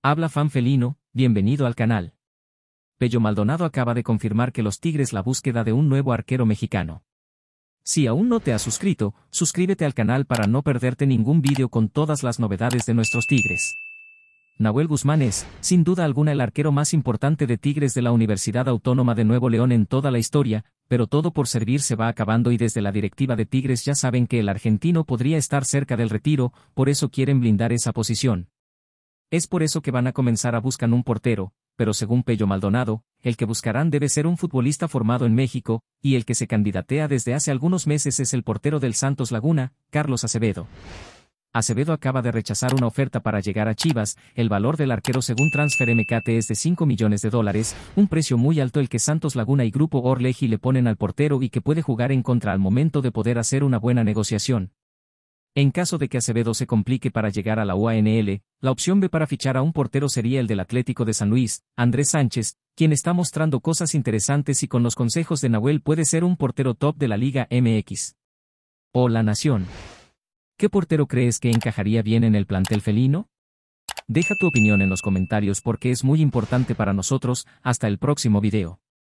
Habla fan felino, bienvenido al canal. Pello Maldonado acaba de confirmar que los Tigres la búsqueda de un nuevo arquero mexicano. Si aún no te has suscrito, suscríbete al canal para no perderte ningún vídeo con todas las novedades de nuestros Tigres. Nahuel Guzmán es, sin duda alguna, el arquero más importante de Tigres de la Universidad Autónoma de Nuevo León en toda la historia, pero todo por servir se va acabando y desde la directiva de Tigres ya saben que el argentino podría estar cerca del retiro, por eso quieren blindar esa posición. Es por eso que van a comenzar a buscar un portero, pero según Pello Maldonado, el que buscarán debe ser un futbolista formado en México, y el que se candidatea desde hace algunos meses es el portero del Santos Laguna, Carlos Acevedo. Acevedo acaba de rechazar una oferta para llegar a Chivas, el valor del arquero según Transfer MKT es de 5 millones de dólares, un precio muy alto el que Santos Laguna y Grupo Orleji le ponen al portero y que puede jugar en contra al momento de poder hacer una buena negociación. En caso de que Acevedo se complique para llegar a la UANL, la opción B para fichar a un portero sería el del Atlético de San Luis, Andrés Sánchez, quien está mostrando cosas interesantes y con los consejos de Nahuel puede ser un portero top de la Liga MX. O La Nación. ¿Qué portero crees que encajaría bien en el plantel felino? Deja tu opinión en los comentarios porque es muy importante para nosotros, hasta el próximo video.